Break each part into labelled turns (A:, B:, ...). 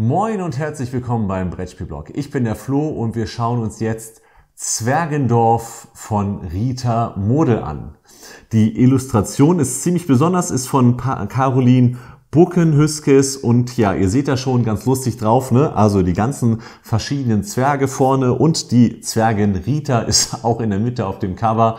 A: Moin und herzlich willkommen beim Brettspielblog. Ich bin der Flo und wir schauen uns jetzt Zwergendorf von Rita Model an. Die Illustration ist ziemlich besonders, ist von pa Caroline Buckenhüskes und ja, ihr seht da schon ganz lustig drauf, ne? Also die ganzen verschiedenen Zwerge vorne und die Zwergin Rita ist auch in der Mitte auf dem Cover.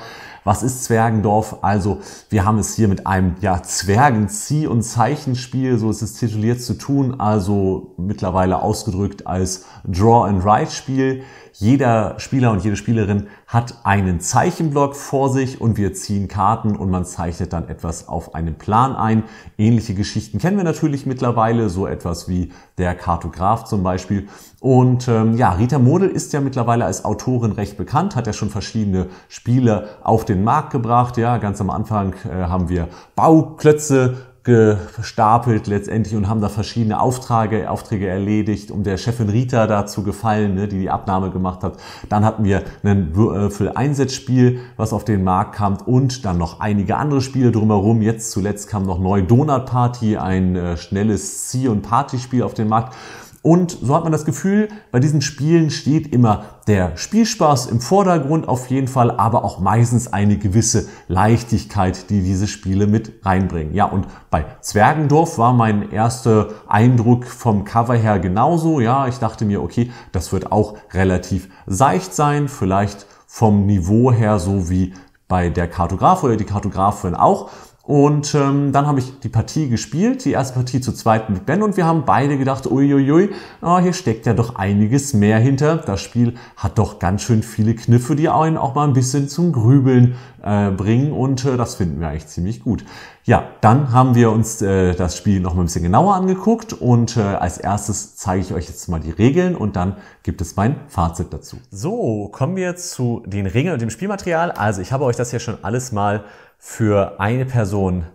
A: Was ist Zwergendorf? Also wir haben es hier mit einem ja, Zwergenzieh- und Zeichenspiel, so ist es tituliert zu tun, also mittlerweile ausgedrückt als Draw-and-Write-Spiel. Jeder Spieler und jede Spielerin hat einen Zeichenblock vor sich und wir ziehen Karten und man zeichnet dann etwas auf einen Plan ein. Ähnliche Geschichten kennen wir natürlich mittlerweile, so etwas wie der Kartograf zum Beispiel. Und ähm, ja, Rita Model ist ja mittlerweile als Autorin recht bekannt, hat ja schon verschiedene Spiele auf den Markt gebracht. Ja, ganz am Anfang äh, haben wir Bauklötze gestapelt letztendlich und haben da verschiedene Aufträge, Aufträge erledigt, um der Chefin Rita da zu gefallen, ne, die die Abnahme gemacht hat. Dann hatten wir ein Würfel-Einsatzspiel, was auf den Markt kam und dann noch einige andere Spiele drumherum. Jetzt zuletzt kam noch neu Donut Party, ein äh, schnelles Zieh- und Partyspiel auf den Markt. Und so hat man das Gefühl, bei diesen Spielen steht immer der Spielspaß im Vordergrund auf jeden Fall, aber auch meistens eine gewisse Leichtigkeit, die diese Spiele mit reinbringen. Ja, und bei Zwergendorf war mein erster Eindruck vom Cover her genauso. Ja, ich dachte mir, okay, das wird auch relativ seicht sein, vielleicht vom Niveau her so wie bei der Kartograf oder die Kartografin auch. Und ähm, dann habe ich die Partie gespielt, die erste Partie zu zweiten mit Ben und wir haben beide gedacht, uiuiui, oh, hier steckt ja doch einiges mehr hinter. Das Spiel hat doch ganz schön viele Kniffe, die einen auch mal ein bisschen zum Grübeln äh, bringen und äh, das finden wir eigentlich ziemlich gut. Ja, dann haben wir uns äh, das Spiel noch mal ein bisschen genauer angeguckt und äh, als erstes zeige ich euch jetzt mal die Regeln und dann gibt es mein Fazit dazu. So, kommen wir zu den Regeln und dem Spielmaterial. Also ich habe euch das hier schon alles mal für eine Person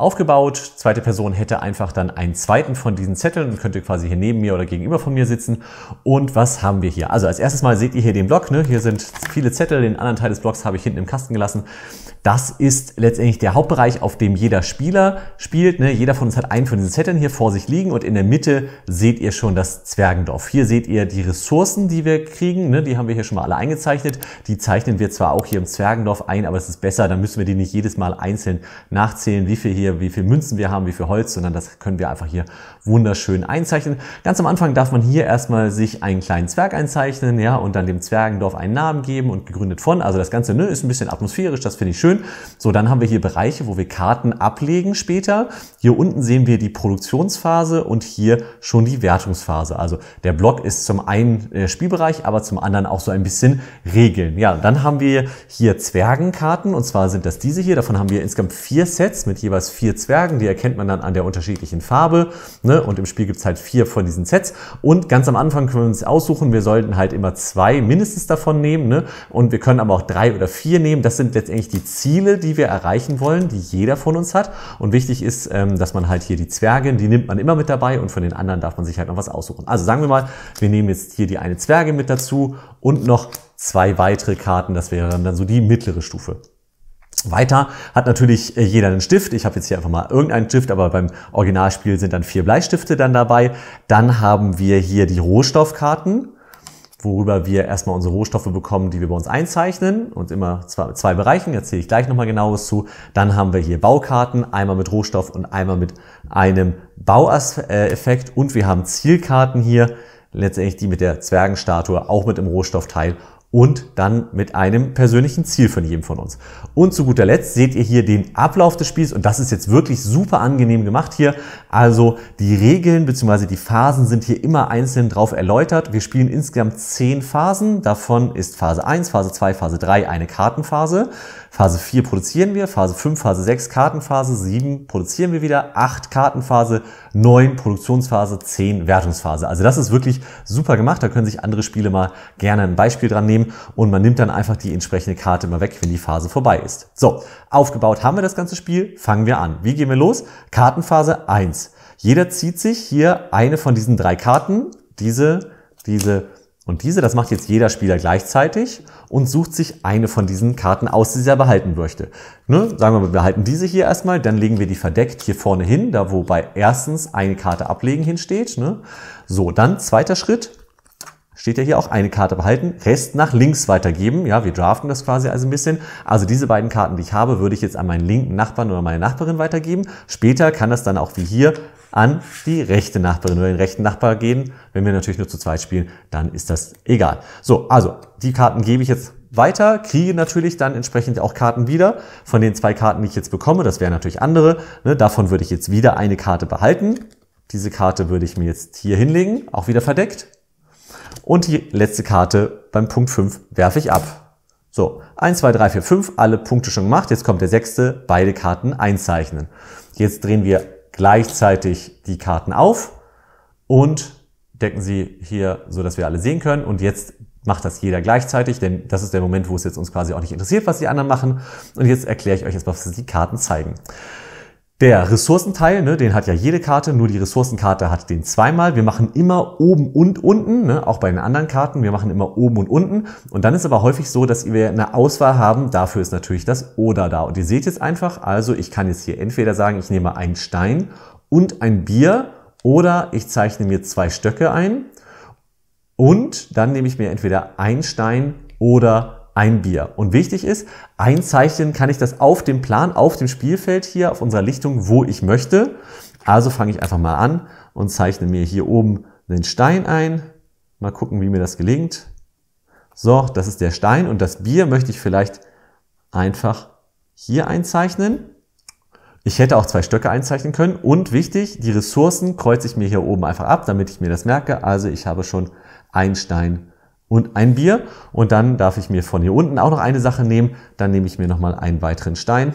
A: aufgebaut. Zweite Person hätte einfach dann einen zweiten von diesen Zetteln und könnte quasi hier neben mir oder gegenüber von mir sitzen. Und was haben wir hier? Also als erstes mal seht ihr hier den Block. Ne? Hier sind viele Zettel. Den anderen Teil des Blocks habe ich hinten im Kasten gelassen. Das ist letztendlich der Hauptbereich, auf dem jeder Spieler spielt. Ne? Jeder von uns hat einen von diesen Zetteln hier vor sich liegen und in der Mitte seht ihr schon das Zwergendorf. Hier seht ihr die Ressourcen, die wir kriegen. Ne? Die haben wir hier schon mal alle eingezeichnet. Die zeichnen wir zwar auch hier im Zwergendorf ein, aber es ist besser. da müssen wir die nicht jedes Mal einzeln nachzählen, wie viel hier hier, wie viel Münzen wir haben, wie viel Holz, sondern das können wir einfach hier wunderschön einzeichnen. Ganz am Anfang darf man hier erstmal sich einen kleinen Zwerg einzeichnen, ja, und dann dem Zwergendorf einen Namen geben und gegründet von. Also das Ganze ne, ist ein bisschen atmosphärisch, das finde ich schön. So, dann haben wir hier Bereiche, wo wir Karten ablegen später. Hier unten sehen wir die Produktionsphase und hier schon die Wertungsphase. Also der Block ist zum einen äh, Spielbereich, aber zum anderen auch so ein bisschen Regeln. Ja, dann haben wir hier Zwergenkarten und zwar sind das diese hier. Davon haben wir insgesamt vier Sets mit jeweils vier vier Zwergen, die erkennt man dann an der unterschiedlichen Farbe. Ne? Und im Spiel gibt es halt vier von diesen Sets. Und ganz am Anfang können wir uns aussuchen, wir sollten halt immer zwei mindestens davon nehmen. Ne? Und wir können aber auch drei oder vier nehmen. Das sind letztendlich die Ziele, die wir erreichen wollen, die jeder von uns hat. Und wichtig ist, ähm, dass man halt hier die Zwerge, die nimmt man immer mit dabei und von den anderen darf man sich halt noch was aussuchen. Also sagen wir mal, wir nehmen jetzt hier die eine Zwerge mit dazu und noch zwei weitere Karten. Das wäre dann so die mittlere Stufe. Weiter hat natürlich äh, jeder einen Stift. Ich habe jetzt hier einfach mal irgendeinen Stift, aber beim Originalspiel sind dann vier Bleistifte dann dabei. Dann haben wir hier die Rohstoffkarten, worüber wir erstmal unsere Rohstoffe bekommen, die wir bei uns einzeichnen und immer zwei, zwei Bereichen. Jetzt zähle ich gleich nochmal genaues zu. Dann haben wir hier Baukarten, einmal mit Rohstoff und einmal mit einem Baueffekt und wir haben Zielkarten hier, letztendlich die mit der Zwergenstatue auch mit dem Rohstoffteil und dann mit einem persönlichen Ziel von jedem von uns. Und zu guter Letzt seht ihr hier den Ablauf des Spiels und das ist jetzt wirklich super angenehm gemacht hier. Also die Regeln bzw. die Phasen sind hier immer einzeln drauf erläutert. Wir spielen insgesamt zehn Phasen. Davon ist Phase 1, Phase 2, Phase 3 eine Kartenphase. Phase 4 produzieren wir, Phase 5, Phase 6 Kartenphase, 7 produzieren wir wieder, 8 Kartenphase, 9 Produktionsphase, 10 Wertungsphase. Also das ist wirklich super gemacht, da können sich andere Spiele mal gerne ein Beispiel dran nehmen und man nimmt dann einfach die entsprechende Karte mal weg, wenn die Phase vorbei ist. So, aufgebaut haben wir das ganze Spiel, fangen wir an. Wie gehen wir los? Kartenphase 1. Jeder zieht sich hier eine von diesen drei Karten, diese, diese und diese, das macht jetzt jeder Spieler gleichzeitig und sucht sich eine von diesen Karten aus, die er behalten möchte. Ne? Sagen wir mal, wir behalten diese hier erstmal, dann legen wir die verdeckt hier vorne hin, da wobei erstens eine Karte ablegen hinsteht. Ne? So, dann zweiter Schritt, steht ja hier auch eine Karte behalten, Rest nach links weitergeben. Ja, wir draften das quasi also ein bisschen. Also diese beiden Karten, die ich habe, würde ich jetzt an meinen linken Nachbarn oder meine Nachbarin weitergeben. Später kann das dann auch wie hier an die rechte Nachbarin oder den rechten Nachbar gehen. Wenn wir natürlich nur zu zweit spielen, dann ist das egal. So, also die Karten gebe ich jetzt weiter, kriege natürlich dann entsprechend auch Karten wieder. Von den zwei Karten, die ich jetzt bekomme, das wären natürlich andere, ne, davon würde ich jetzt wieder eine Karte behalten. Diese Karte würde ich mir jetzt hier hinlegen, auch wieder verdeckt. Und die letzte Karte beim Punkt 5 werfe ich ab. So, 1, 2, 3, 4, 5, alle Punkte schon gemacht. Jetzt kommt der sechste, beide Karten einzeichnen. Jetzt drehen wir gleichzeitig die Karten auf und decken sie hier, so dass wir alle sehen können. Und jetzt macht das jeder gleichzeitig, denn das ist der Moment, wo es jetzt uns quasi auch nicht interessiert, was die anderen machen. Und jetzt erkläre ich euch jetzt, was die Karten zeigen. Der Ressourcenteil, ne, den hat ja jede Karte, nur die Ressourcenkarte hat den zweimal. Wir machen immer oben und unten, ne, auch bei den anderen Karten, wir machen immer oben und unten. Und dann ist aber häufig so, dass wir eine Auswahl haben, dafür ist natürlich das Oder da. Und ihr seht jetzt einfach, also ich kann jetzt hier entweder sagen, ich nehme einen Stein und ein Bier oder ich zeichne mir zwei Stöcke ein und dann nehme ich mir entweder einen Stein oder ein Bier. Und wichtig ist, einzeichnen kann ich das auf dem Plan, auf dem Spielfeld hier, auf unserer Lichtung, wo ich möchte. Also fange ich einfach mal an und zeichne mir hier oben den Stein ein. Mal gucken, wie mir das gelingt. So, das ist der Stein und das Bier möchte ich vielleicht einfach hier einzeichnen. Ich hätte auch zwei Stöcke einzeichnen können. Und wichtig, die Ressourcen kreuze ich mir hier oben einfach ab, damit ich mir das merke. Also ich habe schon einen Stein und ein Bier. Und dann darf ich mir von hier unten auch noch eine Sache nehmen. Dann nehme ich mir nochmal einen weiteren Stein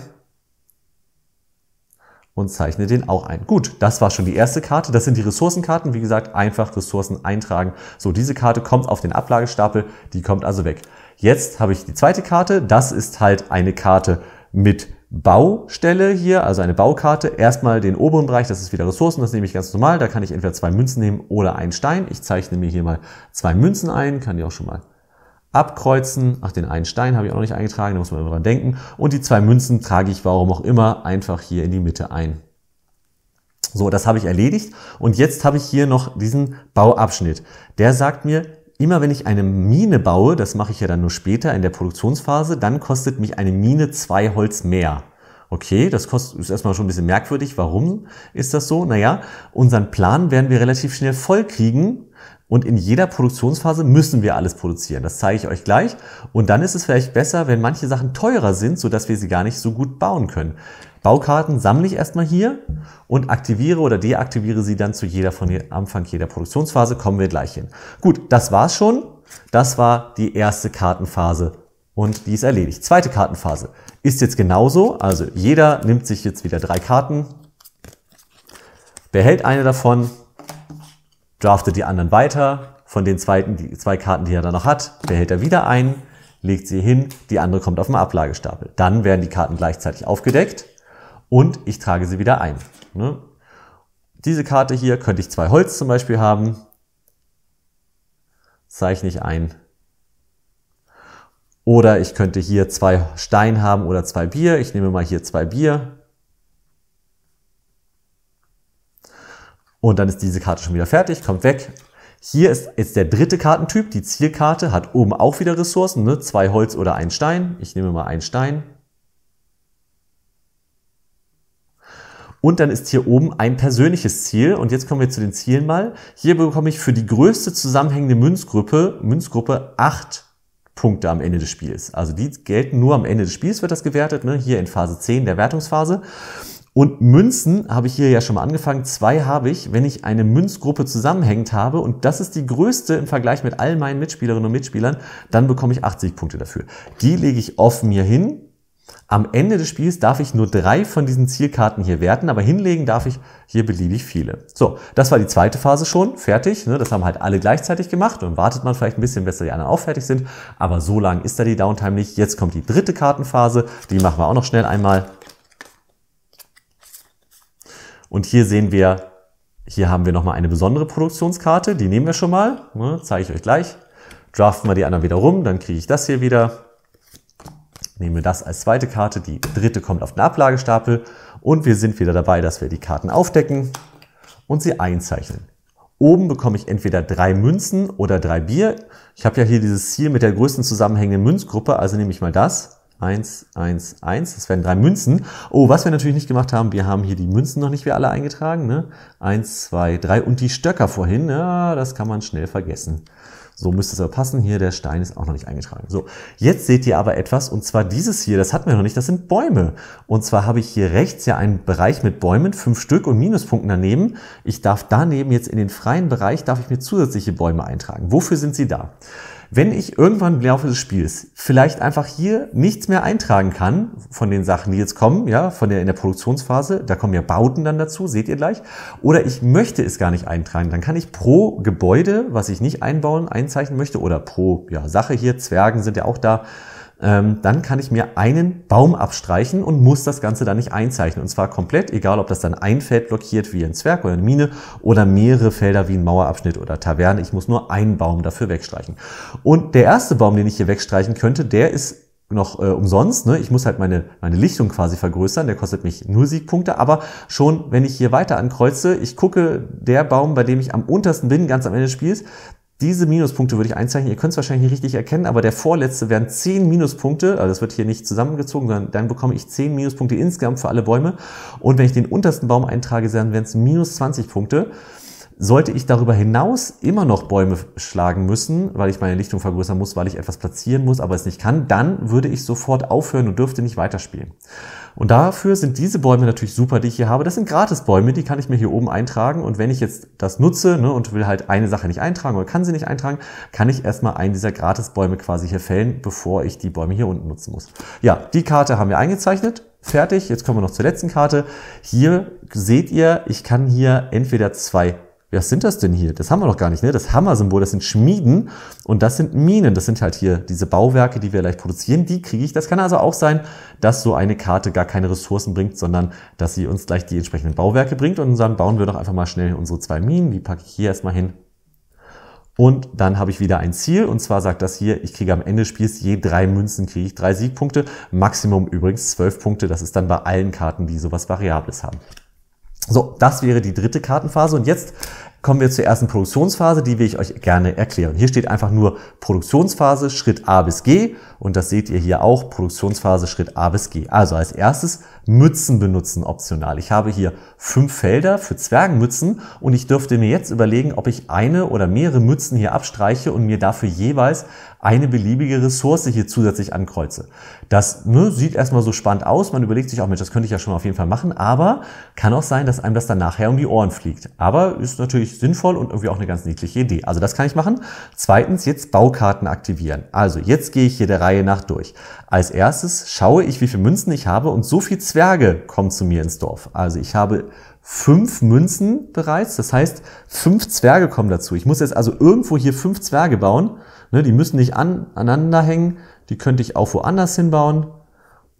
A: und zeichne den auch ein. Gut, das war schon die erste Karte. Das sind die Ressourcenkarten. Wie gesagt, einfach Ressourcen eintragen. So, diese Karte kommt auf den Ablagestapel. Die kommt also weg. Jetzt habe ich die zweite Karte. Das ist halt eine Karte mit Baustelle hier, also eine Baukarte, erstmal den oberen Bereich, das ist wieder Ressourcen, das nehme ich ganz normal, da kann ich entweder zwei Münzen nehmen oder einen Stein. Ich zeichne mir hier mal zwei Münzen ein, kann die auch schon mal abkreuzen. Ach, den einen Stein habe ich auch noch nicht eingetragen, da muss man immer dran denken. Und die zwei Münzen trage ich, warum auch immer, einfach hier in die Mitte ein. So, das habe ich erledigt und jetzt habe ich hier noch diesen Bauabschnitt. Der sagt mir, immer wenn ich eine Mine baue, das mache ich ja dann nur später in der Produktionsphase, dann kostet mich eine Mine zwei Holz mehr. Okay, das kostet, ist erstmal schon ein bisschen merkwürdig. Warum ist das so? Naja, unseren Plan werden wir relativ schnell voll kriegen. Und in jeder Produktionsphase müssen wir alles produzieren. Das zeige ich euch gleich. Und dann ist es vielleicht besser, wenn manche Sachen teurer sind, sodass wir sie gar nicht so gut bauen können. Baukarten sammle ich erstmal hier und aktiviere oder deaktiviere sie dann zu jeder von den Anfang jeder Produktionsphase. Kommen wir gleich hin. Gut, das war's schon. Das war die erste Kartenphase und die ist erledigt. Zweite Kartenphase ist jetzt genauso. Also jeder nimmt sich jetzt wieder drei Karten, behält eine davon, draftet die anderen weiter. Von den zweiten, die zwei Karten, die er dann noch hat, behält er wieder einen, legt sie hin, die andere kommt auf den Ablagestapel. Dann werden die Karten gleichzeitig aufgedeckt und ich trage sie wieder ein. Ne? Diese Karte hier könnte ich zwei Holz zum Beispiel haben. Zeichne ich ein. Oder ich könnte hier zwei Stein haben oder zwei Bier. Ich nehme mal hier zwei Bier. Und dann ist diese Karte schon wieder fertig, kommt weg. Hier ist jetzt der dritte Kartentyp. Die Zielkarte hat oben auch wieder Ressourcen, ne? zwei Holz oder ein Stein. Ich nehme mal einen Stein. Und dann ist hier oben ein persönliches Ziel. Und jetzt kommen wir zu den Zielen mal. Hier bekomme ich für die größte zusammenhängende Münzgruppe, Münzgruppe acht Punkte am Ende des Spiels. Also die gelten nur am Ende des Spiels, wird das gewertet, ne? hier in Phase 10 der Wertungsphase. Und Münzen habe ich hier ja schon mal angefangen. Zwei habe ich, wenn ich eine Münzgruppe zusammenhängend habe. Und das ist die größte im Vergleich mit all meinen Mitspielerinnen und Mitspielern. Dann bekomme ich 80 Punkte dafür. Die lege ich offen hier hin. Am Ende des Spiels darf ich nur drei von diesen Zielkarten hier werten, aber hinlegen darf ich hier beliebig viele. So, das war die zweite Phase schon, fertig. Ne? Das haben halt alle gleichzeitig gemacht und wartet man vielleicht ein bisschen, bis die anderen auch fertig sind. Aber so lang ist da die Downtime nicht. Jetzt kommt die dritte Kartenphase, die machen wir auch noch schnell einmal. Und hier sehen wir, hier haben wir nochmal eine besondere Produktionskarte, die nehmen wir schon mal, ne? zeige ich euch gleich. Draften wir die anderen wieder rum, dann kriege ich das hier wieder, nehme das als zweite Karte, die dritte kommt auf den Ablagestapel und wir sind wieder dabei, dass wir die Karten aufdecken und sie einzeichnen. Oben bekomme ich entweder drei Münzen oder drei Bier. Ich habe ja hier dieses Ziel mit der größten zusammenhängenden Münzgruppe, also nehme ich mal das. Eins, eins, eins. das wären drei Münzen. Oh, was wir natürlich nicht gemacht haben, wir haben hier die Münzen noch nicht wir alle eingetragen. Ne? Eins, zwei, drei und die Stöcker vorhin, ja, das kann man schnell vergessen. So müsste es aber passen. Hier, der Stein ist auch noch nicht eingetragen. So, jetzt seht ihr aber etwas, und zwar dieses hier, das hatten wir noch nicht, das sind Bäume. Und zwar habe ich hier rechts ja einen Bereich mit Bäumen, fünf Stück und Minuspunkten daneben. Ich darf daneben jetzt in den freien Bereich, darf ich mir zusätzliche Bäume eintragen. Wofür sind sie da? Wenn ich irgendwann im Laufe des Spiels vielleicht einfach hier nichts mehr eintragen kann von den Sachen, die jetzt kommen, ja, von der in der Produktionsphase, da kommen ja Bauten dann dazu, seht ihr gleich, oder ich möchte es gar nicht eintragen, dann kann ich pro Gebäude, was ich nicht einbauen, einzeichnen möchte oder pro ja, Sache hier, Zwergen sind ja auch da, ähm, dann kann ich mir einen Baum abstreichen und muss das Ganze dann nicht einzeichnen. Und zwar komplett, egal ob das dann ein Feld blockiert wie ein Zwerg oder eine Mine oder mehrere Felder wie ein Mauerabschnitt oder Taverne. Ich muss nur einen Baum dafür wegstreichen. Und der erste Baum, den ich hier wegstreichen könnte, der ist noch äh, umsonst. Ne? Ich muss halt meine, meine Lichtung quasi vergrößern. Der kostet mich nur Siegpunkte. Aber schon, wenn ich hier weiter ankreuze, ich gucke, der Baum, bei dem ich am untersten bin, ganz am Ende des Spiels, diese Minuspunkte würde ich einzeichnen. Ihr könnt es wahrscheinlich nicht richtig erkennen, aber der vorletzte wären 10 Minuspunkte. Also das wird hier nicht zusammengezogen, sondern dann bekomme ich 10 Minuspunkte insgesamt für alle Bäume. Und wenn ich den untersten Baum eintrage, dann wären es minus 20 Punkte. Sollte ich darüber hinaus immer noch Bäume schlagen müssen, weil ich meine Lichtung vergrößern muss, weil ich etwas platzieren muss, aber es nicht kann, dann würde ich sofort aufhören und dürfte nicht weiterspielen. Und dafür sind diese Bäume natürlich super, die ich hier habe. Das sind Gratisbäume, die kann ich mir hier oben eintragen. Und wenn ich jetzt das nutze ne, und will halt eine Sache nicht eintragen oder kann sie nicht eintragen, kann ich erstmal einen dieser Gratisbäume quasi hier fällen, bevor ich die Bäume hier unten nutzen muss. Ja, die Karte haben wir eingezeichnet. Fertig, jetzt kommen wir noch zur letzten Karte. Hier seht ihr, ich kann hier entweder zwei was sind das denn hier? Das haben wir noch gar nicht, ne? Das Hammer-Symbol, das sind Schmieden und das sind Minen. Das sind halt hier diese Bauwerke, die wir leicht produzieren, die kriege ich. Das kann also auch sein, dass so eine Karte gar keine Ressourcen bringt, sondern dass sie uns gleich die entsprechenden Bauwerke bringt und dann bauen wir doch einfach mal schnell unsere zwei Minen. Die packe ich hier erstmal hin. Und dann habe ich wieder ein Ziel und zwar sagt das hier, ich kriege am Ende des Spiels je drei Münzen, kriege ich drei Siegpunkte, Maximum übrigens zwölf Punkte. Das ist dann bei allen Karten, die sowas Variables haben. So, das wäre die dritte Kartenphase. Und jetzt kommen wir zur ersten Produktionsphase, die will ich euch gerne erklären. Hier steht einfach nur Produktionsphase Schritt A bis G und das seht ihr hier auch, Produktionsphase Schritt A bis G. Also als erstes Mützen benutzen optional. Ich habe hier fünf Felder für Zwergenmützen und ich dürfte mir jetzt überlegen, ob ich eine oder mehrere Mützen hier abstreiche und mir dafür jeweils eine beliebige Ressource hier zusätzlich ankreuze. Das ne, sieht erstmal so spannend aus, man überlegt sich auch, Mensch, das könnte ich ja schon auf jeden Fall machen, aber kann auch sein, dass einem das dann nachher um die Ohren fliegt. Aber ist natürlich sinnvoll und irgendwie auch eine ganz niedliche Idee. Also das kann ich machen. Zweitens, jetzt Baukarten aktivieren. Also jetzt gehe ich hier der Reihe nach durch. Als erstes schaue ich, wie viele Münzen ich habe und so viele Zwerge kommen zu mir ins Dorf. Also ich habe fünf Münzen bereits, das heißt fünf Zwerge kommen dazu. Ich muss jetzt also irgendwo hier fünf Zwerge bauen. Ne, die müssen nicht an, aneinander hängen, die könnte ich auch woanders hinbauen.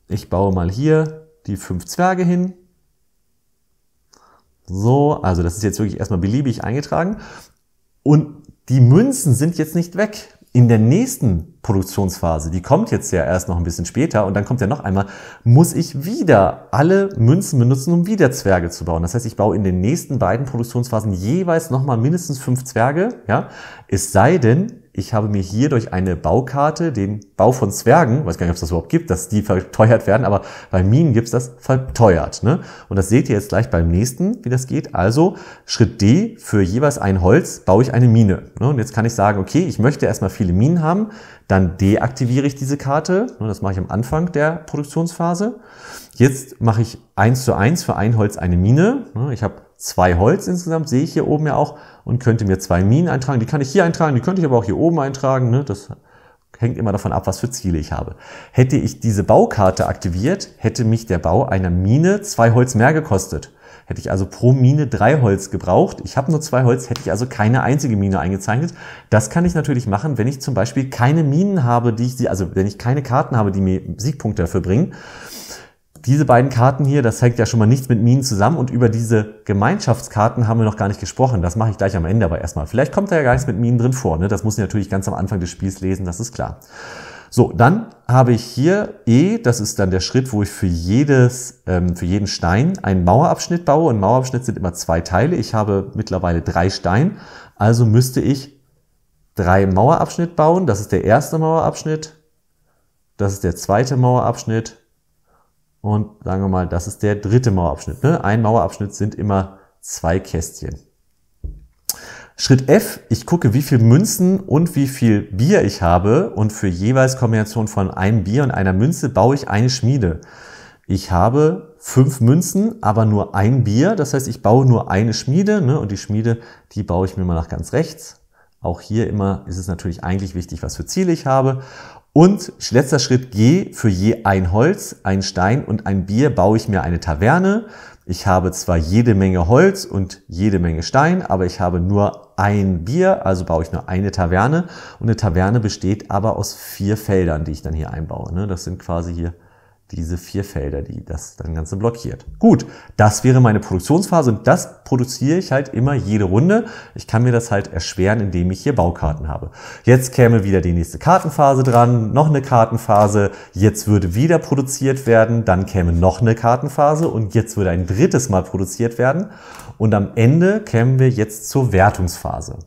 A: Ich baue mal hier die fünf Zwerge hin so, also das ist jetzt wirklich erstmal beliebig eingetragen. Und die Münzen sind jetzt nicht weg. In der nächsten Produktionsphase, die kommt jetzt ja erst noch ein bisschen später und dann kommt ja noch einmal, muss ich wieder alle Münzen benutzen, um wieder Zwerge zu bauen. Das heißt, ich baue in den nächsten beiden Produktionsphasen jeweils nochmal mindestens fünf Zwerge, ja. Es sei denn, ich habe mir hier durch eine Baukarte den Bau von Zwergen, weiß gar nicht, ob es das überhaupt gibt, dass die verteuert werden, aber bei Minen gibt es das verteuert. Ne? Und das seht ihr jetzt gleich beim nächsten, wie das geht. Also Schritt D, für jeweils ein Holz baue ich eine Mine. Ne? Und jetzt kann ich sagen, okay, ich möchte erstmal viele Minen haben, dann deaktiviere ich diese Karte. Ne? Das mache ich am Anfang der Produktionsphase. Jetzt mache ich eins zu eins für ein Holz eine Mine. Ne? Ich habe zwei Holz insgesamt, sehe ich hier oben ja auch, und könnte mir zwei Minen eintragen. Die kann ich hier eintragen, die könnte ich aber auch hier oben eintragen. Ne? Das hängt immer davon ab, was für Ziele ich habe. Hätte ich diese Baukarte aktiviert, hätte mich der Bau einer Mine zwei Holz mehr gekostet. Hätte ich also pro Mine drei Holz gebraucht, ich habe nur zwei Holz, hätte ich also keine einzige Mine eingezeichnet. Das kann ich natürlich machen, wenn ich zum Beispiel keine Minen habe, die ich, also wenn ich keine Karten habe, die mir Siegpunkte dafür bringen diese beiden Karten hier, das hängt ja schon mal nichts mit Minen zusammen und über diese Gemeinschaftskarten haben wir noch gar nicht gesprochen. Das mache ich gleich am Ende aber erstmal. Vielleicht kommt da ja gar nichts mit Minen drin vor. Ne? Das muss ich natürlich ganz am Anfang des Spiels lesen, das ist klar. So, dann habe ich hier E, das ist dann der Schritt, wo ich für, jedes, ähm, für jeden Stein einen Mauerabschnitt baue. Und Mauerabschnitt sind immer zwei Teile. Ich habe mittlerweile drei Steine, also müsste ich drei Mauerabschnitt bauen. Das ist der erste Mauerabschnitt, das ist der zweite Mauerabschnitt und sagen wir mal, das ist der dritte Mauerabschnitt. Ne? Ein Mauerabschnitt sind immer zwei Kästchen. Schritt F, ich gucke, wie viel Münzen und wie viel Bier ich habe und für jeweils Kombination von einem Bier und einer Münze baue ich eine Schmiede. Ich habe fünf Münzen, aber nur ein Bier. Das heißt, ich baue nur eine Schmiede ne? und die Schmiede, die baue ich mir mal nach ganz rechts. Auch hier immer ist es natürlich eigentlich wichtig, was für Ziele ich habe. Und letzter Schritt G, für je ein Holz, ein Stein und ein Bier baue ich mir eine Taverne. Ich habe zwar jede Menge Holz und jede Menge Stein, aber ich habe nur ein Bier, also baue ich nur eine Taverne. Und eine Taverne besteht aber aus vier Feldern, die ich dann hier einbaue. Ne? Das sind quasi hier diese vier Felder, die das dann Ganze blockiert. Gut, das wäre meine Produktionsphase und das produziere ich halt immer jede Runde. Ich kann mir das halt erschweren, indem ich hier Baukarten habe. Jetzt käme wieder die nächste Kartenphase dran, noch eine Kartenphase, jetzt würde wieder produziert werden, dann käme noch eine Kartenphase und jetzt würde ein drittes Mal produziert werden und am Ende kämen wir jetzt zur Wertungsphase.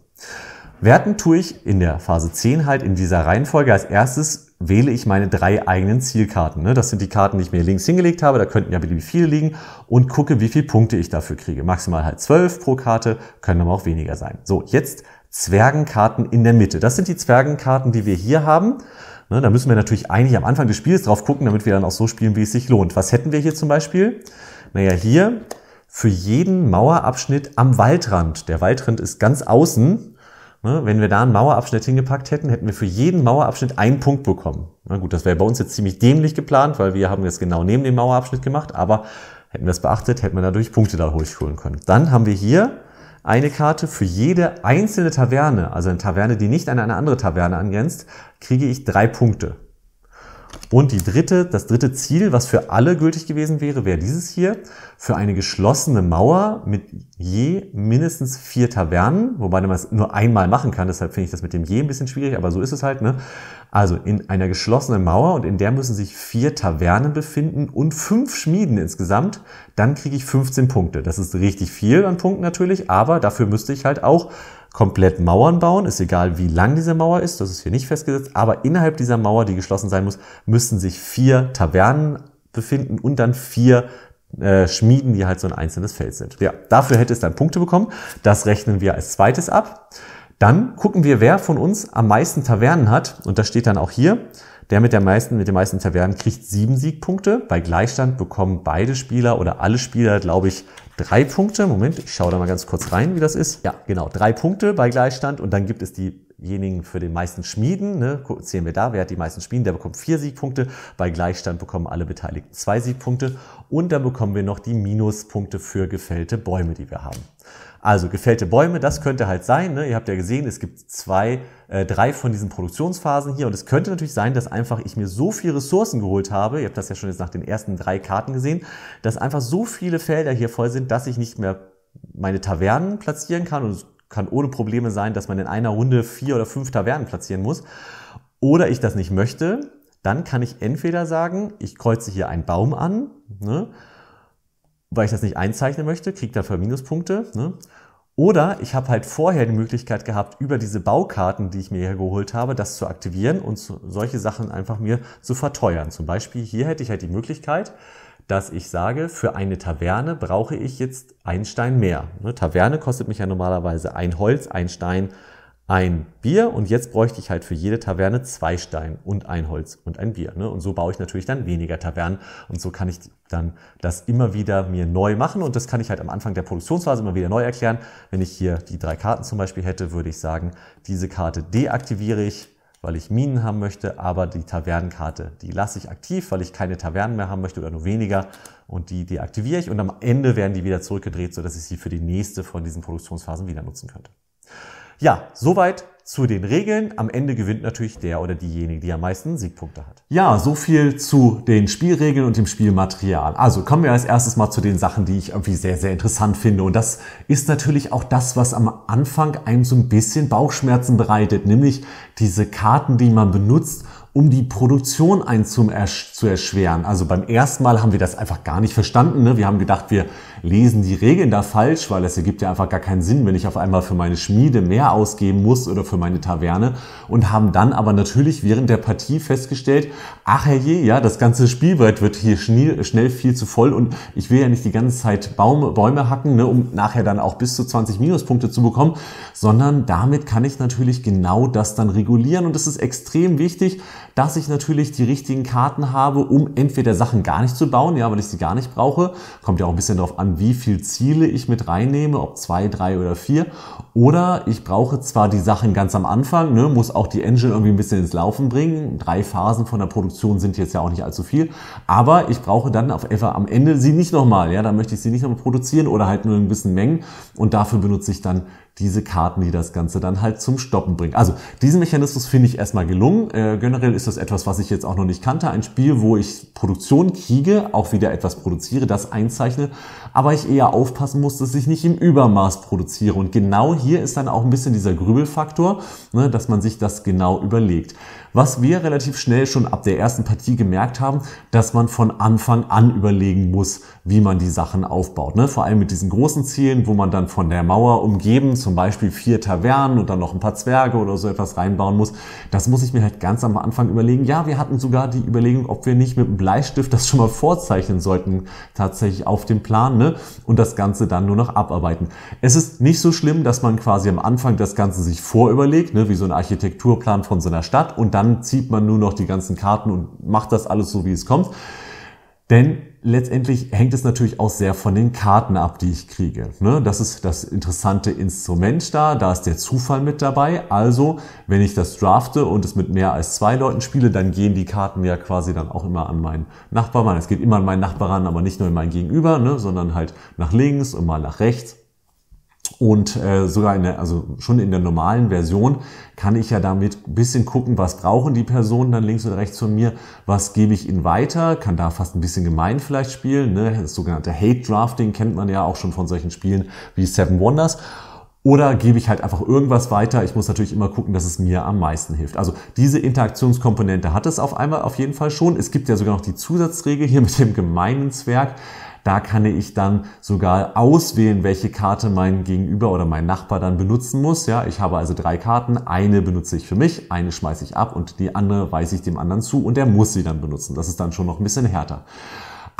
A: Werten tue ich in der Phase 10 halt in dieser Reihenfolge. Als erstes wähle ich meine drei eigenen Zielkarten. Ne? Das sind die Karten, die ich mir links hingelegt habe, da könnten ja beliebig viele liegen und gucke, wie viele Punkte ich dafür kriege. Maximal halt 12 pro Karte, können aber auch weniger sein. So, jetzt Zwergenkarten in der Mitte. Das sind die Zwergenkarten, die wir hier haben. Ne, da müssen wir natürlich eigentlich am Anfang des Spiels drauf gucken, damit wir dann auch so spielen, wie es sich lohnt. Was hätten wir hier zum Beispiel? Naja, hier für jeden Mauerabschnitt am Waldrand. Der Waldrand ist ganz außen Ne, wenn wir da einen Mauerabschnitt hingepackt hätten, hätten wir für jeden Mauerabschnitt einen Punkt bekommen. Na gut, das wäre bei uns jetzt ziemlich dämlich geplant, weil wir haben jetzt genau neben dem Mauerabschnitt gemacht, aber hätten wir das beachtet, hätten wir dadurch Punkte dadurch holen können. Dann haben wir hier eine Karte für jede einzelne Taverne, also eine Taverne, die nicht an eine andere Taverne angrenzt, kriege ich drei Punkte. Und die dritte, das dritte Ziel, was für alle gültig gewesen wäre, wäre dieses hier. Für eine geschlossene Mauer mit je mindestens vier Tavernen, wobei man es nur einmal machen kann, deshalb finde ich das mit dem je ein bisschen schwierig, aber so ist es halt. Ne? Also in einer geschlossenen Mauer und in der müssen sich vier Tavernen befinden und fünf Schmieden insgesamt, dann kriege ich 15 Punkte. Das ist richtig viel an Punkten natürlich, aber dafür müsste ich halt auch komplett Mauern bauen. Ist egal, wie lang diese Mauer ist, das ist hier nicht festgesetzt. Aber innerhalb dieser Mauer, die geschlossen sein muss, müssen sich vier Tavernen befinden und dann vier äh, Schmieden, die halt so ein einzelnes Feld sind. Ja, dafür hätte es dann Punkte bekommen. Das rechnen wir als zweites ab. Dann gucken wir, wer von uns am meisten Tavernen hat. Und das steht dann auch hier. Der mit, der meisten, mit den meisten Zerwerben kriegt sieben Siegpunkte. Bei Gleichstand bekommen beide Spieler oder alle Spieler, glaube ich, drei Punkte. Moment, ich schaue da mal ganz kurz rein, wie das ist. Ja, genau, drei Punkte bei Gleichstand und dann gibt es diejenigen für den meisten Schmieden, ne, zählen wir da, wer hat die meisten Schmieden, der bekommt vier Siegpunkte, bei Gleichstand bekommen alle Beteiligten zwei Siegpunkte und dann bekommen wir noch die Minuspunkte für gefällte Bäume, die wir haben. Also gefällte Bäume, das könnte halt sein. Ne? Ihr habt ja gesehen, es gibt zwei, äh, drei von diesen Produktionsphasen hier. Und es könnte natürlich sein, dass einfach ich mir so viele Ressourcen geholt habe, ihr habt das ja schon jetzt nach den ersten drei Karten gesehen, dass einfach so viele Felder hier voll sind, dass ich nicht mehr meine Tavernen platzieren kann. Und es kann ohne Probleme sein, dass man in einer Runde vier oder fünf Tavernen platzieren muss. Oder ich das nicht möchte, dann kann ich entweder sagen, ich kreuze hier einen Baum an, ne? weil ich das nicht einzeichnen möchte, kriege dafür Minuspunkte. Ne? Oder ich habe halt vorher die Möglichkeit gehabt, über diese Baukarten, die ich mir hier geholt habe, das zu aktivieren und solche Sachen einfach mir zu verteuern. Zum Beispiel hier hätte ich halt die Möglichkeit, dass ich sage, für eine Taverne brauche ich jetzt einen Stein mehr. Eine Taverne kostet mich ja normalerweise ein Holz, ein Stein, ein Bier und jetzt bräuchte ich halt für jede Taverne zwei Steine und ein Holz und ein Bier. Ne? Und so baue ich natürlich dann weniger Tavernen und so kann ich dann das immer wieder mir neu machen und das kann ich halt am Anfang der Produktionsphase immer wieder neu erklären. Wenn ich hier die drei Karten zum Beispiel hätte, würde ich sagen, diese Karte deaktiviere ich, weil ich Minen haben möchte, aber die Tavernenkarte, die lasse ich aktiv, weil ich keine Tavernen mehr haben möchte oder nur weniger und die deaktiviere ich und am Ende werden die wieder zurückgedreht, sodass ich sie für die nächste von diesen Produktionsphasen wieder nutzen könnte. Ja, soweit zu den Regeln. Am Ende gewinnt natürlich der oder diejenige, die am meisten Siegpunkte hat. Ja, so viel zu den Spielregeln und dem Spielmaterial. Also kommen wir als erstes mal zu den Sachen, die ich irgendwie sehr, sehr interessant finde. Und das ist natürlich auch das, was am Anfang einem so ein bisschen Bauchschmerzen bereitet, nämlich diese Karten, die man benutzt, um die Produktion einzum zu erschweren. Also beim ersten Mal haben wir das einfach gar nicht verstanden. Ne? Wir haben gedacht, wir lesen die Regeln da falsch, weil es ergibt ja einfach gar keinen Sinn, wenn ich auf einmal für meine Schmiede mehr ausgeben muss oder für meine Taverne und haben dann aber natürlich während der Partie festgestellt, ach herrje, ja, das ganze Spielbrett wird hier schnell viel zu voll und ich will ja nicht die ganze Zeit Baum, Bäume hacken, ne, um nachher dann auch bis zu 20 Minuspunkte zu bekommen, sondern damit kann ich natürlich genau das dann regulieren und es ist extrem wichtig, dass ich natürlich die richtigen Karten habe, um entweder Sachen gar nicht zu bauen, ja, weil ich sie gar nicht brauche, kommt ja auch ein bisschen darauf an, an, wie viel Ziele ich mit reinnehme, ob zwei, drei oder vier. Oder ich brauche zwar die Sachen ganz am Anfang, ne, muss auch die Engine irgendwie ein bisschen ins Laufen bringen. Drei Phasen von der Produktion sind jetzt ja auch nicht allzu viel. Aber ich brauche dann auf etwa am Ende sie nicht nochmal. Ja, dann möchte ich sie nicht nochmal produzieren oder halt nur in gewissen Mengen. Und dafür benutze ich dann diese Karten, die das Ganze dann halt zum Stoppen bringen. Also diesen Mechanismus finde ich erstmal gelungen. Äh, generell ist das etwas, was ich jetzt auch noch nicht kannte. Ein Spiel, wo ich Produktion kriege, auch wieder etwas produziere, das einzeichne, aber ich eher aufpassen muss, dass ich nicht im Übermaß produziere. Und genau hier ist dann auch ein bisschen dieser Grübelfaktor, ne, dass man sich das genau überlegt. Was wir relativ schnell schon ab der ersten Partie gemerkt haben, dass man von Anfang an überlegen muss, wie man die Sachen aufbaut. Ne? Vor allem mit diesen großen Zielen, wo man dann von der Mauer umgeben, zum Beispiel vier Tavernen und dann noch ein paar Zwerge oder so etwas reinbauen muss. Das muss ich mir halt ganz am Anfang überlegen. Ja, wir hatten sogar die Überlegung, ob wir nicht mit einem Bleistift das schon mal vorzeichnen sollten, tatsächlich auf dem Plan. Ne? und das Ganze dann nur noch abarbeiten. Es ist nicht so schlimm, dass man quasi am Anfang das Ganze sich vorüberlegt, ne, wie so ein Architekturplan von so einer Stadt und dann zieht man nur noch die ganzen Karten und macht das alles so, wie es kommt. Denn letztendlich hängt es natürlich auch sehr von den Karten ab, die ich kriege. Ne? Das ist das interessante Instrument da, da ist der Zufall mit dabei. Also, wenn ich das drafte und es mit mehr als zwei Leuten spiele, dann gehen die Karten ja quasi dann auch immer an meinen Nachbarn. Es geht immer an meinen Nachbarn, aber nicht nur in meinen Gegenüber, ne? sondern halt nach links und mal nach rechts. Und äh, sogar in der, also schon in der normalen Version kann ich ja damit ein bisschen gucken, was brauchen die Personen dann links und rechts von mir, was gebe ich ihnen weiter, kann da fast ein bisschen gemein vielleicht spielen. Ne? Das sogenannte Hate Drafting kennt man ja auch schon von solchen Spielen wie Seven Wonders. Oder gebe ich halt einfach irgendwas weiter. Ich muss natürlich immer gucken, dass es mir am meisten hilft. Also diese Interaktionskomponente hat es auf einmal auf jeden Fall schon. Es gibt ja sogar noch die Zusatzregel hier mit dem gemeinen Zwerg. Da kann ich dann sogar auswählen, welche Karte mein Gegenüber oder mein Nachbar dann benutzen muss. Ja, ich habe also drei Karten. Eine benutze ich für mich, eine schmeiße ich ab und die andere weise ich dem anderen zu und der muss sie dann benutzen. Das ist dann schon noch ein bisschen härter.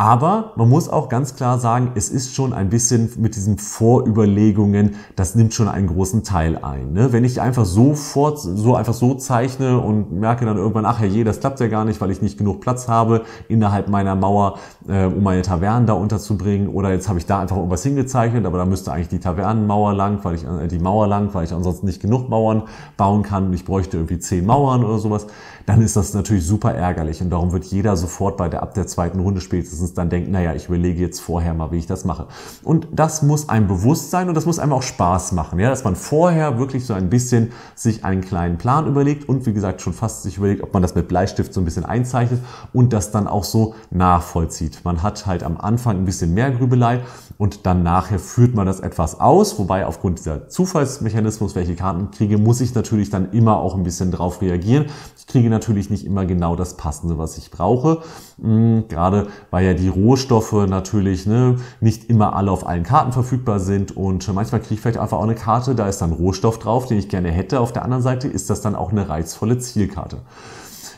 A: Aber man muss auch ganz klar sagen, es ist schon ein bisschen mit diesen Vorüberlegungen, das nimmt schon einen großen Teil ein. Ne? Wenn ich einfach so, vor, so einfach so zeichne und merke dann irgendwann, ach je, das klappt ja gar nicht, weil ich nicht genug Platz habe innerhalb meiner Mauer, äh, um meine Tavernen da unterzubringen. Oder jetzt habe ich da einfach irgendwas hingezeichnet, aber da müsste eigentlich die Tavernenmauer lang, weil ich äh, die Mauer lang, weil ich ansonsten nicht genug Mauern bauen kann und ich bräuchte irgendwie zehn Mauern oder sowas dann ist das natürlich super ärgerlich und darum wird jeder sofort bei der ab der zweiten Runde spätestens dann denken, naja, ich überlege jetzt vorher mal, wie ich das mache. Und das muss einem bewusst sein und das muss einem auch Spaß machen, ja, dass man vorher wirklich so ein bisschen sich einen kleinen Plan überlegt und wie gesagt schon fast sich überlegt, ob man das mit Bleistift so ein bisschen einzeichnet und das dann auch so nachvollzieht. Man hat halt am Anfang ein bisschen mehr Grübelei und dann nachher führt man das etwas aus, wobei aufgrund dieser Zufallsmechanismus, welche Karten kriege, muss ich natürlich dann immer auch ein bisschen drauf reagieren. Ich kriege natürlich nicht immer genau das Passende, was ich brauche. Mm, gerade weil ja die Rohstoffe natürlich ne, nicht immer alle auf allen Karten verfügbar sind und manchmal kriege ich vielleicht einfach auch eine Karte, da ist dann Rohstoff drauf, den ich gerne hätte. Auf der anderen Seite ist das dann auch eine reizvolle Zielkarte.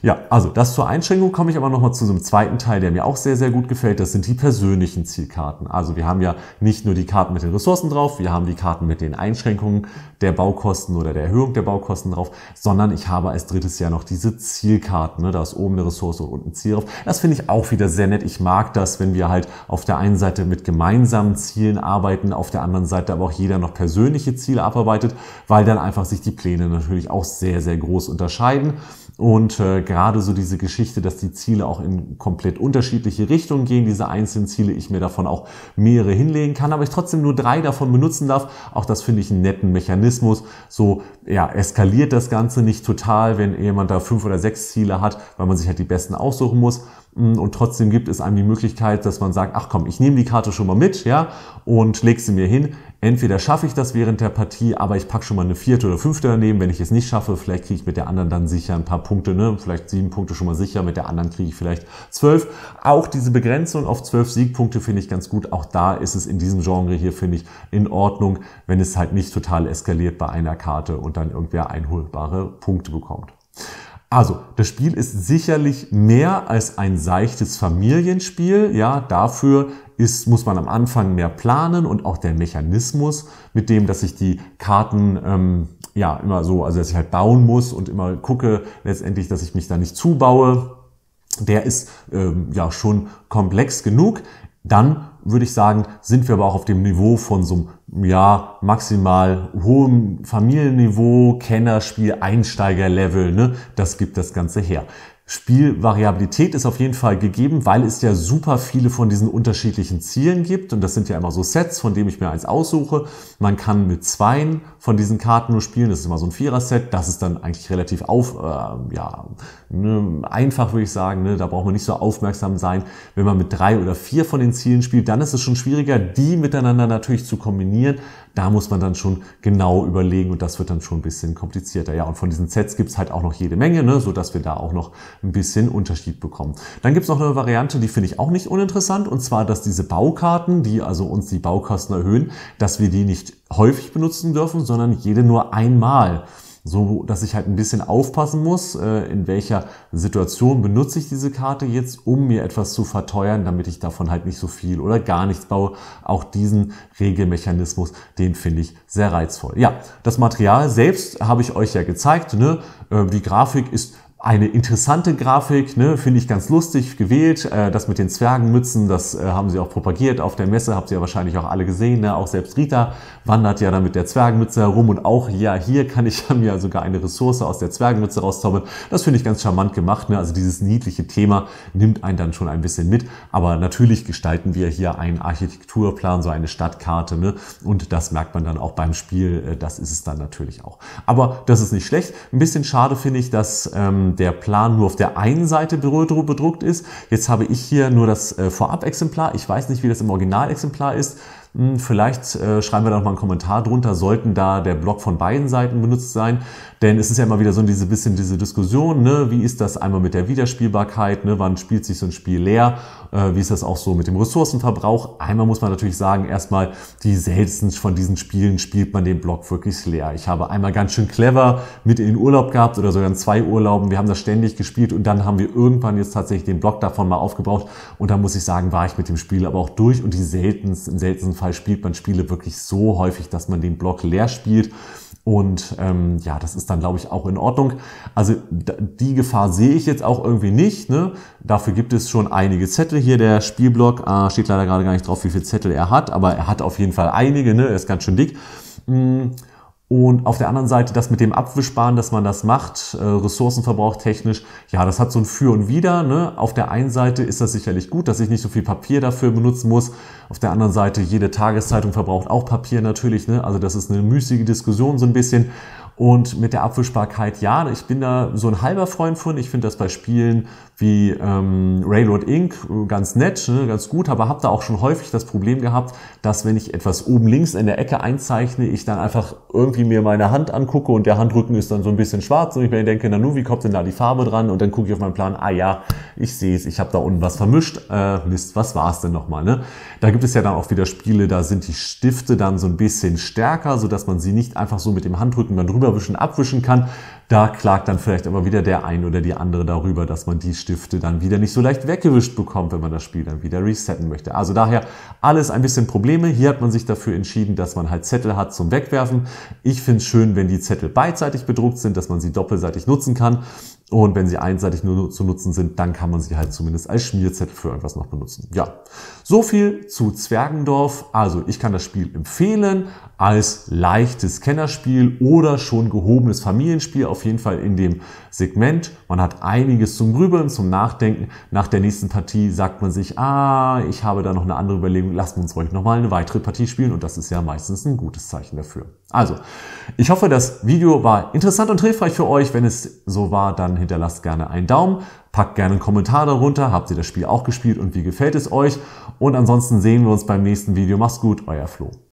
A: Ja, also das zur Einschränkung komme ich aber nochmal zu so einem zweiten Teil, der mir auch sehr, sehr gut gefällt. Das sind die persönlichen Zielkarten. Also wir haben ja nicht nur die Karten mit den Ressourcen drauf, wir haben die Karten mit den Einschränkungen der Baukosten oder der Erhöhung der Baukosten drauf, sondern ich habe als drittes Jahr noch diese Zielkarten. Ne? Da ist oben eine Ressource und unten ein Ziel drauf. Das finde ich auch wieder sehr nett. Ich mag das, wenn wir halt auf der einen Seite mit gemeinsamen Zielen arbeiten, auf der anderen Seite aber auch jeder noch persönliche Ziele abarbeitet, weil dann einfach sich die Pläne natürlich auch sehr, sehr groß unterscheiden. Und äh, gerade so diese Geschichte, dass die Ziele auch in komplett unterschiedliche Richtungen gehen, diese einzelnen Ziele, ich mir davon auch mehrere hinlegen kann, aber ich trotzdem nur drei davon benutzen darf, auch das finde ich einen netten Mechanismus. So ja, eskaliert das Ganze nicht total, wenn jemand da fünf oder sechs Ziele hat, weil man sich halt die besten aussuchen muss, und trotzdem gibt es einem die Möglichkeit, dass man sagt, ach komm, ich nehme die Karte schon mal mit, ja, und leg sie mir hin. Entweder schaffe ich das während der Partie, aber ich packe schon mal eine vierte oder fünfte daneben. Wenn ich es nicht schaffe, vielleicht kriege ich mit der anderen dann sicher ein paar Punkte, ne? vielleicht sieben Punkte schon mal sicher, mit der anderen kriege ich vielleicht zwölf. Auch diese Begrenzung auf zwölf Siegpunkte finde ich ganz gut. Auch da ist es in diesem Genre hier, finde ich, in Ordnung, wenn es halt nicht total eskaliert bei einer Karte und dann irgendwer einholbare Punkte bekommt. Also, das Spiel ist sicherlich mehr als ein seichtes Familienspiel. Ja, dafür ist, muss man am Anfang mehr planen und auch der Mechanismus, mit dem, dass ich die Karten ähm, ja immer so, also dass ich halt bauen muss und immer gucke letztendlich, dass ich mich da nicht zubaue. Der ist ähm, ja schon komplex genug dann würde ich sagen, sind wir aber auch auf dem Niveau von so einem ja, maximal hohem Familienniveau, Kennerspiel, Einsteigerlevel. Ne? Das gibt das Ganze her. Spielvariabilität ist auf jeden Fall gegeben, weil es ja super viele von diesen unterschiedlichen Zielen gibt. Und das sind ja immer so Sets, von denen ich mir eins aussuche. Man kann mit zweien von diesen Karten nur spielen. Das ist immer so ein Vierer-Set. Das ist dann eigentlich relativ auf, äh, ja, ne, einfach, würde ich sagen. Ne? Da braucht man nicht so aufmerksam sein. Wenn man mit drei oder vier von den Zielen spielt, dann ist es schon schwieriger, die miteinander natürlich zu kombinieren. Da muss man dann schon genau überlegen und das wird dann schon ein bisschen komplizierter. Ja, und von diesen Sets gibt's halt auch noch jede Menge, ne, sodass wir da auch noch ein bisschen Unterschied bekommen. Dann gibt's noch eine Variante, die finde ich auch nicht uninteressant, und zwar, dass diese Baukarten, die also uns die Baukosten erhöhen, dass wir die nicht häufig benutzen dürfen, sondern jede nur einmal so dass ich halt ein bisschen aufpassen muss, äh, in welcher Situation benutze ich diese Karte jetzt, um mir etwas zu verteuern, damit ich davon halt nicht so viel oder gar nichts baue. Auch diesen Regelmechanismus, den finde ich sehr reizvoll. Ja, das Material selbst habe ich euch ja gezeigt. Ne? Äh, die Grafik ist eine interessante Grafik, ne, finde ich ganz lustig gewählt. Äh, das mit den Zwergenmützen, das äh, haben sie auch propagiert auf der Messe, habt ihr ja wahrscheinlich auch alle gesehen. Ne? Auch selbst Rita wandert ja dann mit der Zwergenmütze herum und auch ja, hier kann ich ja mir sogar eine Ressource aus der Zwergenmütze rauszaubern. Das finde ich ganz charmant gemacht. Ne? Also dieses niedliche Thema nimmt einen dann schon ein bisschen mit. Aber natürlich gestalten wir hier einen Architekturplan, so eine Stadtkarte. Ne? Und das merkt man dann auch beim Spiel. Äh, das ist es dann natürlich auch. Aber das ist nicht schlecht. Ein bisschen schade finde ich, dass ähm, ähm, der Plan nur auf der einen Seite bedruckt ist. Jetzt habe ich hier nur das äh, Vorab-Exemplar. Ich weiß nicht, wie das im Originalexemplar ist. Hm, vielleicht äh, schreiben wir da nochmal einen Kommentar drunter, sollten da der Block von beiden Seiten benutzt sein. Denn es ist ja immer wieder so diese bisschen diese Diskussion, ne? wie ist das einmal mit der Wiederspielbarkeit, ne? wann spielt sich so ein Spiel leer, äh, wie ist das auch so mit dem Ressourcenverbrauch. Einmal muss man natürlich sagen, erstmal die seltensten von diesen Spielen spielt man den Block wirklich leer. Ich habe einmal ganz schön clever mit in den Urlaub gehabt oder sogar in zwei Urlauben. Wir haben das ständig gespielt und dann haben wir irgendwann jetzt tatsächlich den Block davon mal aufgebraucht. Und da muss ich sagen, war ich mit dem Spiel aber auch durch und die seltensten, im seltensten Fall spielt man Spiele wirklich so häufig, dass man den Block leer spielt. Und ähm, ja, das ist dann, glaube ich, auch in Ordnung. Also die Gefahr sehe ich jetzt auch irgendwie nicht. Ne? Dafür gibt es schon einige Zettel hier. Der Spielblock äh, steht leider gerade gar nicht drauf, wie viele Zettel er hat, aber er hat auf jeden Fall einige. Ne? Er ist ganz schön dick. Hm, und auf der anderen Seite das mit dem Abwischbaren, dass man das macht, äh, Ressourcenverbrauch technisch, ja, das hat so ein Für und Wider. Ne? Auf der einen Seite ist das sicherlich gut, dass ich nicht so viel Papier dafür benutzen muss. Auf der anderen Seite, jede Tageszeitung verbraucht auch Papier natürlich. Ne? Also das ist eine müßige Diskussion so ein bisschen. Und mit der Abwischbarkeit, ja, ich bin da so ein halber Freund von. Ich finde das bei Spielen wie ähm, Railroad Inc. ganz nett, ne, ganz gut, aber habe da auch schon häufig das Problem gehabt, dass wenn ich etwas oben links in der Ecke einzeichne, ich dann einfach irgendwie mir meine Hand angucke und der Handrücken ist dann so ein bisschen schwarz und ich mir denke, na nun, wie kommt denn da die Farbe dran? Und dann gucke ich auf meinen Plan, ah ja, ich sehe es, ich habe da unten was vermischt, äh, Mist, was war es denn nochmal? Ne? Da gibt es ja dann auch wieder Spiele, da sind die Stifte dann so ein bisschen stärker, sodass man sie nicht einfach so mit dem Handrücken dann drüber Hunderwischen abwischen kann. Da klagt dann vielleicht aber wieder der ein oder die andere darüber, dass man die Stifte dann wieder nicht so leicht weggewischt bekommt, wenn man das Spiel dann wieder resetten möchte. Also daher alles ein bisschen Probleme. Hier hat man sich dafür entschieden, dass man halt Zettel hat zum Wegwerfen. Ich finde es schön, wenn die Zettel beidseitig bedruckt sind, dass man sie doppelseitig nutzen kann. Und wenn sie einseitig nur zu nutzen sind, dann kann man sie halt zumindest als Schmierzettel für irgendwas noch benutzen. Ja, so viel zu Zwergendorf. Also ich kann das Spiel empfehlen als leichtes Kennerspiel oder schon gehobenes Familienspiel. Auf jeden Fall in dem Segment. Man hat einiges zum Grübeln, zum Nachdenken. Nach der nächsten Partie sagt man sich, ah, ich habe da noch eine andere Überlegung, lassen wir uns ruhig nochmal eine weitere Partie spielen und das ist ja meistens ein gutes Zeichen dafür. Also, ich hoffe, das Video war interessant und hilfreich für euch. Wenn es so war, dann hinterlasst gerne einen Daumen, packt gerne einen Kommentar darunter, habt ihr das Spiel auch gespielt und wie gefällt es euch. Und ansonsten sehen wir uns beim nächsten Video. Macht's gut, euer Flo.